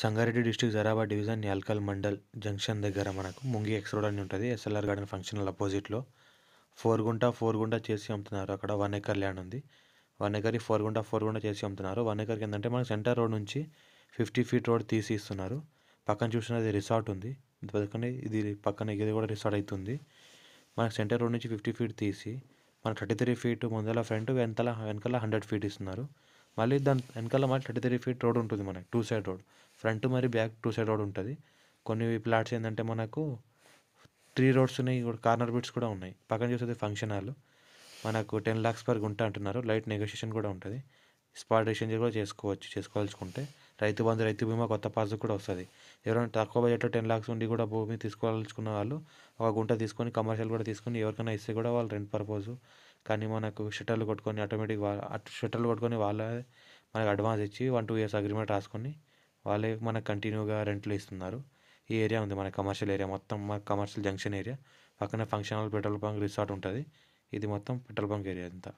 Sangareddy district జరాబాద్ division Yalkal mandal junction దగ్గర మనకు ముంగి ఎక్స్ రోడ్ అని ఉంటుంది ఎస్ఎల్ఆర్ గార్డెన్ ఫంక్షనల్ అపోజిట్లో ఫోర్ గుంట ఫోర్ గుంట చేసి అమ్ముతున్నారు అక్కడ వన్ ఎకర్ ల్యాండ్ ఉంది వన్ ఎకర్కి ఫోర్ గుంట ఫోర్ గుంటా చేసి అమ్ముతున్నారు వన్ ఎకర్కి ఏంటంటే మనకు సెంటర్ రోడ్ నుంచి ఫిఫ్టీ ఫీట్ రోడ్ తీసి ఇస్తున్నారు పక్కన చూసినది రిసార్ట్ ఉంది పక్కనే ఇది పక్కన ఇది కూడా రిసార్ట్ అవుతుంది మనకు సెంటర్ రోడ్ నుంచి ఫిఫ్టీ ఫీట్ తీసి మనకు థర్టీ త్రీ ఫీట్ ముందల ఫ్రంట్ వెనకాల వెనకాల హండ్రెడ్ ఫీట్ ఇస్తున్నారు మళ్ళీ దాని వెనకాల మళ్ళీ థర్టీ త్రీ ఫీట్ రోడ్ ఉంటుంది మనకి టూ సైడ్ రోడ్ ఫ్రంట్ మరి బ్యాక్ టూ సైడ్ రోడ్ ఉంటుంది కొన్ని ప్లాట్స్ ఏంటంటే మనకు త్రీ రోడ్స్ ఉన్నాయి కార్నర్ బిట్స్ కూడా ఉన్నాయి పక్కన చూసేది ఫంక్షన్ హాల్ మనకు టెన్ ల్యాక్స్ పర్ గుంట అంటున్నారు లైట్ నెగోషియేషన్ కూడా ఉంటుంది స్పాట్ ఎక్స్చేంజ్ కూడా చేసుకోవచ్చు చేసుకోవాల్సుకుంటే రైతు బంధు రైతు బీమా కొత్త పాలసీ కూడా వస్తుంది ఎవరైనా తక్కువ బడ్జెట్లో టెన్ లాక్స్ ఉండి కూడా భూమి తీసుకోవాలనుకున్న వాళ్ళు ఒక గుంట తీసుకొని కమర్షియల్ కూడా తీసుకొని ఎవరికైనా ఇస్తే కూడా వాళ్ళు రెంట్ పర్పోజు కానీ మనకు షెటర్లు కొట్టుకొని ఆటోమేటిక్ అటు షెటర్లు కొట్టుకొని వాళ్ళ మనకు అడ్వాన్స్ ఇచ్చి వన్ టూ ఇయర్స్ అగ్రిమెంట్ రాసుకొని వాళ్ళే మనకు కంటిన్యూగా రెంట్లు ఇస్తున్నారు ఈ ఏరియా ఉంది మన కమర్షియల్ ఏరియా మొత్తం మన కమర్షియల్ జంక్షన్ ఏరియా పక్కన function hall petrol bunk resort ఉంటుంది ఇది మొత్తం పెట్రోల్ బంక్ ఏరియా అంతా